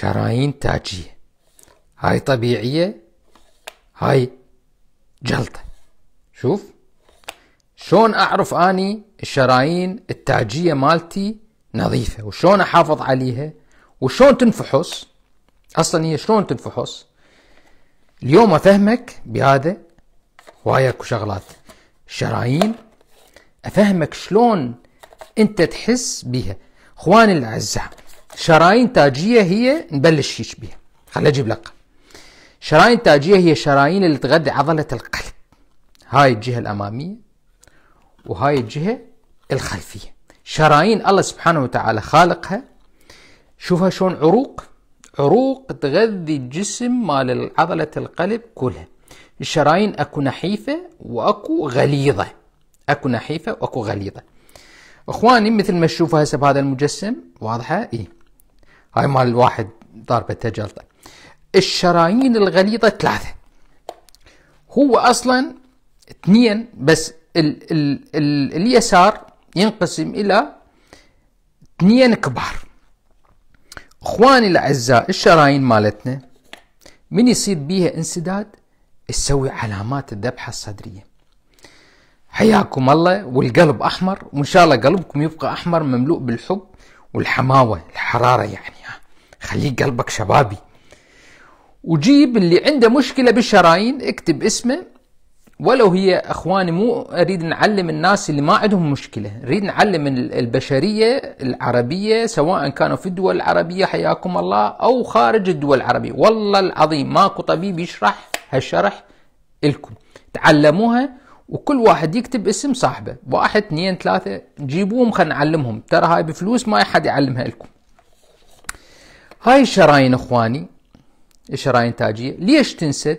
شرايين تاجية هاي طبيعية هاي جلطة شوف شلون أعرف أني الشرايين التاجية مالتي نظيفة وشلون أحافظ عليها وشلون تنفحص أصلا هي شلون تنفحص اليوم أفهمك بهذا وهاي اكو شغلات شرايين أفهمك شلون أنت تحس بها اخواني الاعزاء شرايين تاجيه هي نبلش هيك بيها خليني اجيب لك شرايين تاجيه هي شرايين اللي تغذي عضله القلب هاي الجهه الاماميه وهاي الجهه الخلفيه شرايين الله سبحانه وتعالى خالقها شوفها شلون عروق عروق تغذي الجسم مال عضلة القلب كلها الشرايين اكو نحيفة واكو غليظة اكو نحيفة واكو غليظة اخواني مثل ما تشوفوا هسه بهذا المجسم واضحة ايه هاي مال الواحد ضاربته جلطه الشرايين الغليظه ثلاثه هو اصلا اثنين بس ال ال ال اليسار ينقسم الى اثنين كبار اخواني الاعزاء الشرايين مالتنا من يصير بيها انسداد تسوي علامات الذبحه الصدريه حياكم الله والقلب احمر وان شاء الله قلبكم يبقى احمر مملوء بالحب والحماوه الحراره يعني خليك قلبك شبابي وجيب اللي عنده مشكله بالشرايين اكتب اسمه ولو هي اخواني مو اريد نعلم الناس اللي ما عندهم مشكله اريد نعلم البشريه العربيه سواء كانوا في الدول العربيه حياكم الله او خارج الدول العربيه والله العظيم ماكو طبيب يشرح هالشرح الكم تعلموها وكل واحد يكتب اسم صاحبه واحد اثنين ثلاثه جيبوهم خلينا نعلمهم ترى هاي بفلوس ما حد يعلمها لكم هاي الشرايين اخواني الشرايين تاجية ليش تنسد؟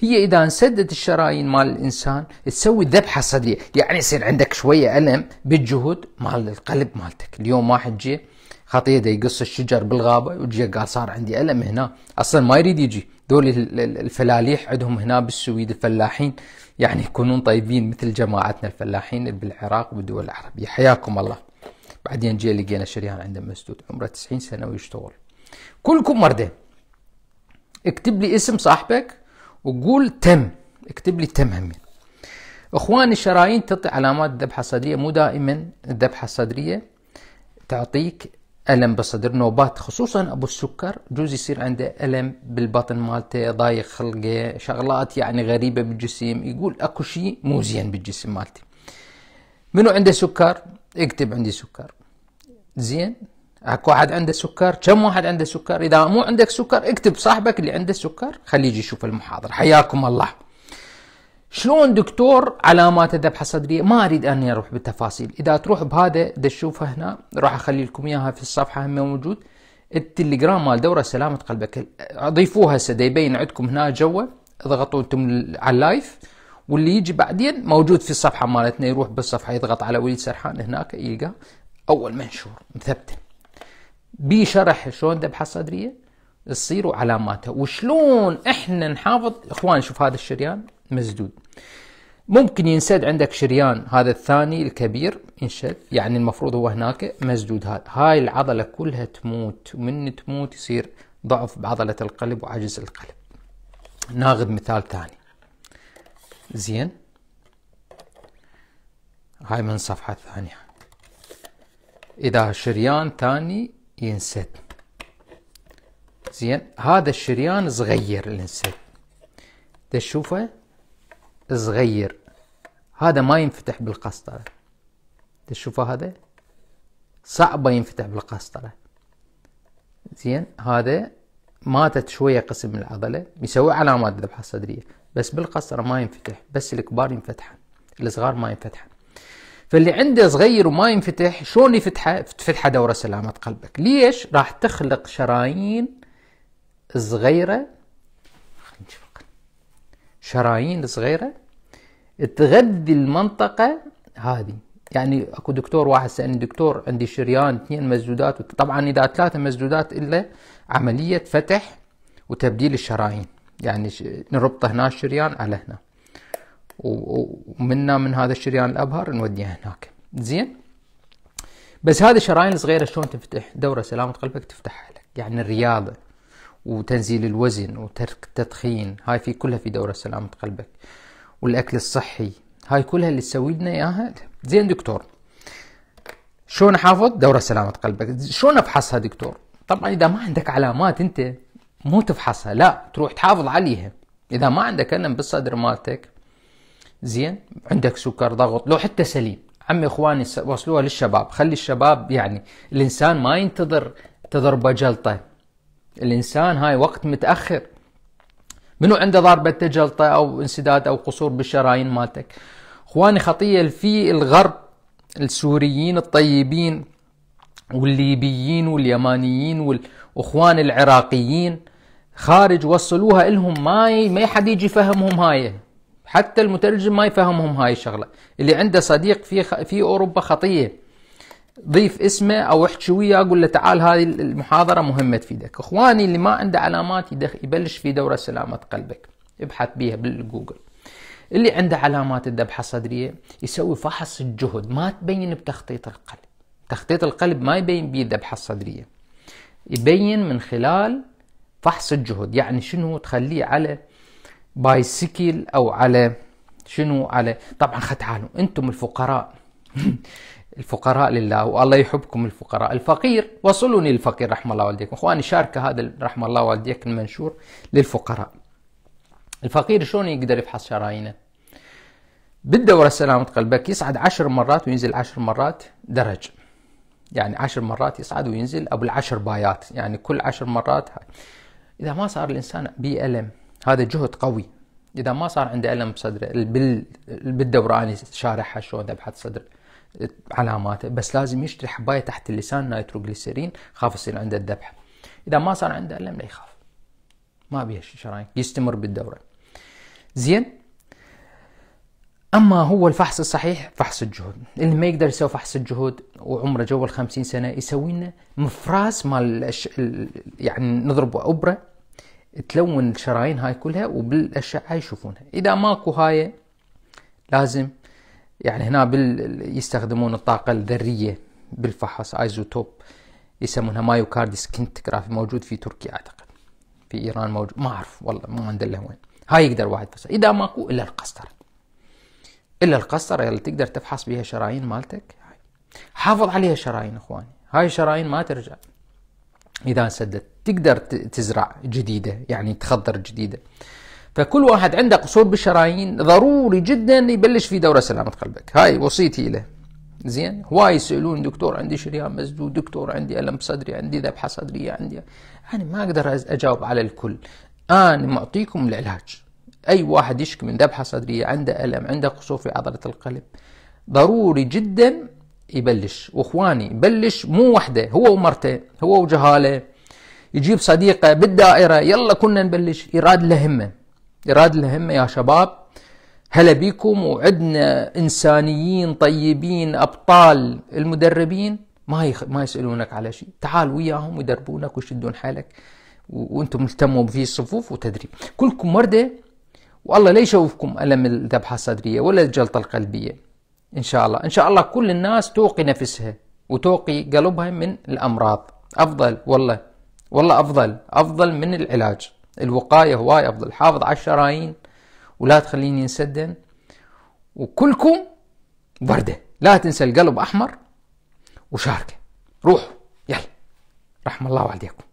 هي اذا انسدت الشرايين مال الانسان تسوي ذبحه صدريه، يعني يصير عندك شويه الم بالجهد مال القلب مالتك، اليوم واحد جه خطيه دا يقص الشجر بالغابه وجي قال صار عندي الم هنا، اصلا ما يريد يجي، دول الفلاليح عندهم هنا بالسويد الفلاحين يعني يكونون طيبين مثل جماعتنا الفلاحين بالعراق والدول العربيه، حياكم الله. بعدين جي لقينا شريان عنده مسدود عمره 90 سنه ويشتغل. كلكم مرضى اكتب لي اسم صاحبك وقول تم اكتب لي تم همين اخواني الشرايين تعطي علامات الذبحه الصدريه مو دائما الذبحه الصدريه تعطيك الم بالصدر نوبات خصوصا ابو السكر جوز يصير عنده الم بالبطن مالته ضايق خلقه شغلات يعني غريبه بالجسم يقول اكو شيء مو زين بالجسم مالتي منو عنده سكر اكتب عندي سكر زين اكو واحد عنده سكر كم واحد عنده سكر اذا مو عندك سكر اكتب صاحبك اللي عنده سكر خليه يجي يشوف المحاضره حياكم الله شلون دكتور علامات الذبحه الصدريه ما اريد اني اروح بالتفاصيل اذا تروح بهذا تشوفه هنا راح اخلي لكم اياها في الصفحه هم موجود التليجرام مال دوره سلامه قلبك اضيفوها هسه يبين عندكم هنا جوا اضغطوا انتم على اللايف واللي يجي بعدين موجود في الصفحه مالتنا يروح بالصفحه يضغط على وليد سرحان هناك يلقى اول منشور مثبته بشرح شلون ذبحه صدريه تصير وعلاماتها وشلون احنا نحافظ اخوان شوف هذا الشريان مسدود ممكن ينسد عندك شريان هذا الثاني الكبير ينشد يعني المفروض هو هناك مسدود هذا هاي العضلة كلها تموت ومن تموت يصير ضعف بعضلة القلب وعجز القلب ناخذ مثال ثاني زين هاي من صفحة ثانية إذا شريان ثاني ينسد زين هذا الشريان صغير الانسد تشوفه صغير هذا ما ينفتح بالقسطرة تشوفه هذا صعبه ينفتح بالقسطرة زين هذا ماتت شوية قسم من العضلة يسوي علامات ذبحة صدرية بس بالقسطرة ما ينفتح بس الكبار ينفتحن الصغار ما ينفتحن فاللي عنده صغير وما ينفتح شلون يفتحه؟ تفتحه دوره سلامه قلبك، ليش؟ راح تخلق شرايين صغيره شرايين صغيره تغذي المنطقه هذه يعني اكو دكتور واحد سالني دكتور عندي شريان اثنين مسدودات طبعا اذا ثلاثه مسدودات الا عمليه فتح وتبديل الشرايين يعني نربط هنا الشريان على هنا ومنا من هذا الشريان الابهر نوديها هناك زين بس هذه الشرايين الصغيره شلون تفتح دوره سلامه قلبك تفتحها لك يعني الرياضه وتنزيل الوزن وترك التدخين هاي في كلها في دوره سلامه قلبك والاكل الصحي هاي كلها اللي تسوي لنا اياها زين دكتور شلون احافظ دوره سلامه قلبك شلون افحصها دكتور طبعا اذا ما عندك علامات انت مو تفحصها لا تروح تحافظ عليها اذا ما عندك الم بالصدر مالتك زين عندك سكر ضغط لو حتى سليم عمي اخواني وصلوها للشباب خلي الشباب يعني الانسان ما ينتظر تضربه جلطه الانسان هاي وقت متاخر منو عنده ضربة جلطة أو انسداد أو قصور بالشرايين مالتك اخواني خطية في الغرب السوريين الطيبين والليبيين واليمانيين والاخوان العراقيين خارج وصلوها لهم ما ما حد يجي فهمهم هاي حتى المترجم ما يفهمهم هاي الشغله اللي عنده صديق في خ... في اوروبا خطيه ضيف اسمه او احكي وياه اقول له تعال هذه المحاضره مهمه تفيدك اخواني اللي ما عنده علامات يدخ يبلش في دوره سلامه قلبك ابحث بيها بالجوجل اللي عنده علامات الذبحه الصدريه يسوي فحص الجهد ما تبين بتخطيط القلب تخطيط القلب ما يبين بيه الذبحه الصدريه يبين من خلال فحص الجهد يعني شنو تخليه على بايسيكل او على شنو على طبعا تعالوا انتم الفقراء الفقراء لله والله يحبكم الفقراء الفقير وصلوني الفقير رحم الله والديكم اخواني شارك هذا رحم الله والديك المنشور للفقراء الفقير شلون يقدر يفحص شرايينه بالدورة سلامة قلبك يصعد عشر مرات وينزل عشر مرات درج يعني عشر مرات يصعد وينزل أبو العشر بايات يعني كل عشر مرات إذا ما صار الإنسان بألم هذا جهد قوي اذا ما صار عنده الم بصدره بالدوراني شارحها شلون ابحث صدر علاماته بس لازم يشتري حبايه تحت اللسان نيتروغليسيرين خاف يصير عنده الذبح اذا ما صار عنده الم لا يخاف ما بيها شرايين يستمر بالدوره زين اما هو الفحص الصحيح فحص الجهد اللي ما يقدر يسوي فحص الجهد وعمره جوه ال 50 سنه يسوي لنا مفراس مال يعني نضربه ابره تلون الشرايين هاي كلها وبالاشعه يشوفونها اذا ماكو هاي لازم يعني هنا بال... يستخدمون الطاقه الذريه بالفحص ايزوتوب يسمونها مايو مايوكارد سكنتوغرافي موجود في تركيا اعتقد في ايران موجود ما اعرف والله ما عندنا له وين هاي يقدر واحد بس اذا ماكو الا القسطره الا القسطره اللي تقدر تفحص بها شرايين مالتك حافظ عليها شرايين اخواني هاي شرايين ما ترجع اذا سدت تقدر تزرع جديدة يعني تخضر جديدة فكل واحد عنده قصور بالشرايين ضروري جدا يبلش في دورة سلامة قلبك هاي وصيتي له زين هواي يسالون دكتور عندي شريان مسدود دكتور عندي الم صدري عندي ذبحه صدريه عندي انا ما اقدر اجاوب على الكل انا معطيكم العلاج اي واحد يشكي من ذبحه صدريه عنده الم عنده قصور في عضله القلب ضروري جدا يبلش واخواني بلش مو وحده هو ومرته هو وجهاله يجيب صديقه بالدائره يلا كنا نبلش يراد له همه يراد له همه يا شباب هلا بيكم وعندنا انسانيين طيبين ابطال المدربين ما يخ... ما يسالونك على شيء تعال وياهم ويدربونك ويشدون حالك و... وانتم التموا في الصفوف وتدريب كلكم ورده والله لا يشوفكم الم الذبحه الصدريه ولا الجلطه القلبيه ان شاء الله ان شاء الله كل الناس توقي نفسها وتوقي قلبها من الامراض افضل والله والله افضل افضل من العلاج الوقايه هواي افضل حافظ على الشرايين ولا تخليني نسدن وكلكم ورده لا تنسى القلب احمر وشاركه روحوا يلا رحم الله والديكم